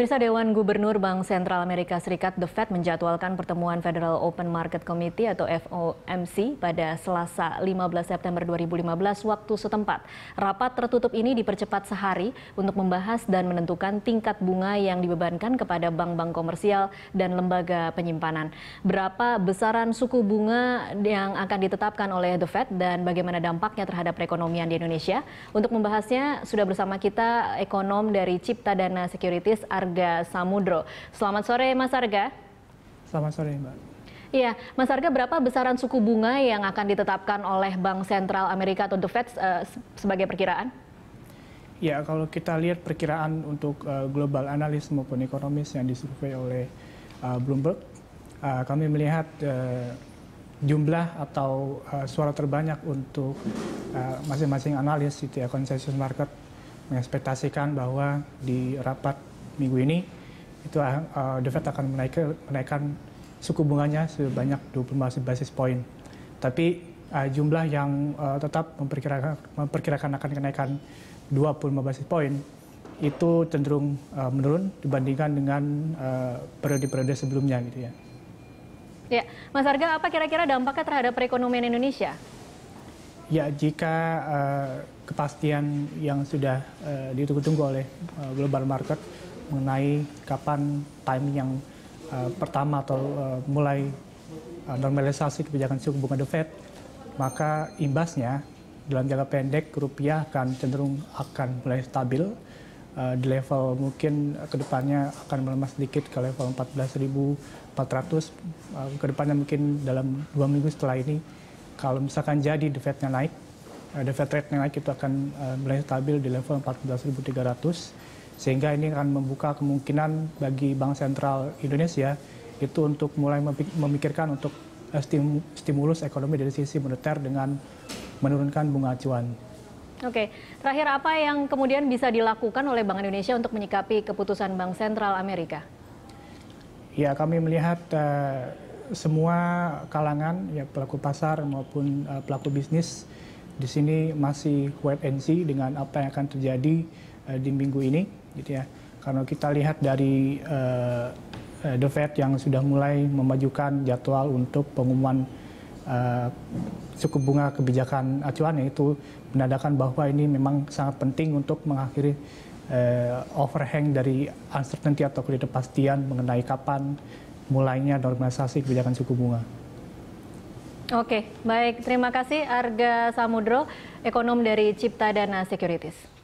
Pemirsa Dewan Gubernur Bank Sentral Amerika Serikat The Fed menjadwalkan pertemuan Federal Open Market Committee atau FOMC pada Selasa 15 September 2015 waktu setempat. Rapat tertutup ini dipercepat sehari untuk membahas dan menentukan tingkat bunga yang dibebankan kepada bank-bank komersial dan lembaga penyimpanan. Berapa besaran suku bunga yang akan ditetapkan oleh The Fed dan bagaimana dampaknya terhadap perekonomian di Indonesia? Untuk membahasnya sudah bersama kita ekonom dari Cipta Dana Securities Arga Arga Samudro. Selamat sore Mas Arga. Selamat sore Mbak. Iya, Mas Arga berapa besaran suku bunga yang akan ditetapkan oleh Bank Sentral Amerika atau The Fed uh, sebagai perkiraan? Ya, kalau kita lihat perkiraan untuk uh, global analis maupun ekonomis yang disurvei oleh uh, Bloomberg, uh, kami melihat uh, jumlah atau uh, suara terbanyak untuk masing-masing uh, analis di ya consensus market mengekspektasikan bahwa di rapat minggu ini itu uh, The Fed akan menaikkan, menaikkan suku bunganya sebanyak 25 basis point, Tapi uh, jumlah yang uh, tetap memperkirakan, memperkirakan akan kenaikan 25 basis point itu cenderung uh, menurun dibandingkan dengan periode-periode uh, sebelumnya gitu ya. Ya, Mas Arga, apa kira-kira dampaknya terhadap perekonomian Indonesia? Ya, jika uh, kepastian yang sudah uh, ditunggu-tunggu oleh uh, global market mengenai kapan time yang uh, pertama atau uh, mulai uh, normalisasi kebijakan suku bunga The Fed, maka imbasnya dalam jangka pendek rupiah akan cenderung akan mulai stabil uh, di level mungkin kedepannya akan melemah sedikit ke level 14.400 uh, kedepannya mungkin dalam dua minggu setelah ini kalau misalkan jadi the Fed-nya naik uh, the Fed rate-nya naik itu akan uh, mulai stabil di level 14.300 sehingga ini akan membuka kemungkinan bagi Bank Sentral Indonesia itu untuk mulai memikirkan untuk eh, stimulus ekonomi dari sisi moneter dengan menurunkan bunga acuan. Oke, terakhir apa yang kemudian bisa dilakukan oleh Bank Indonesia untuk menyikapi keputusan Bank Sentral Amerika? Ya, kami melihat uh, semua kalangan, ya pelaku pasar maupun uh, pelaku bisnis di sini masih wait and see dengan apa yang akan terjadi Eh, di minggu ini gitu ya karena kita lihat dari uh, the Fed yang sudah mulai memajukan jadwal untuk pengumuman uh, suku bunga kebijakan acuan itu menandakan bahwa ini memang sangat penting untuk mengakhiri uh, overhang dari uncertainty atau ketidakpastian mengenai kapan mulainya normalisasi kebijakan suku bunga. Oke, baik. Terima kasih Arga Samudro, ekonom dari Cipta Dana Securities.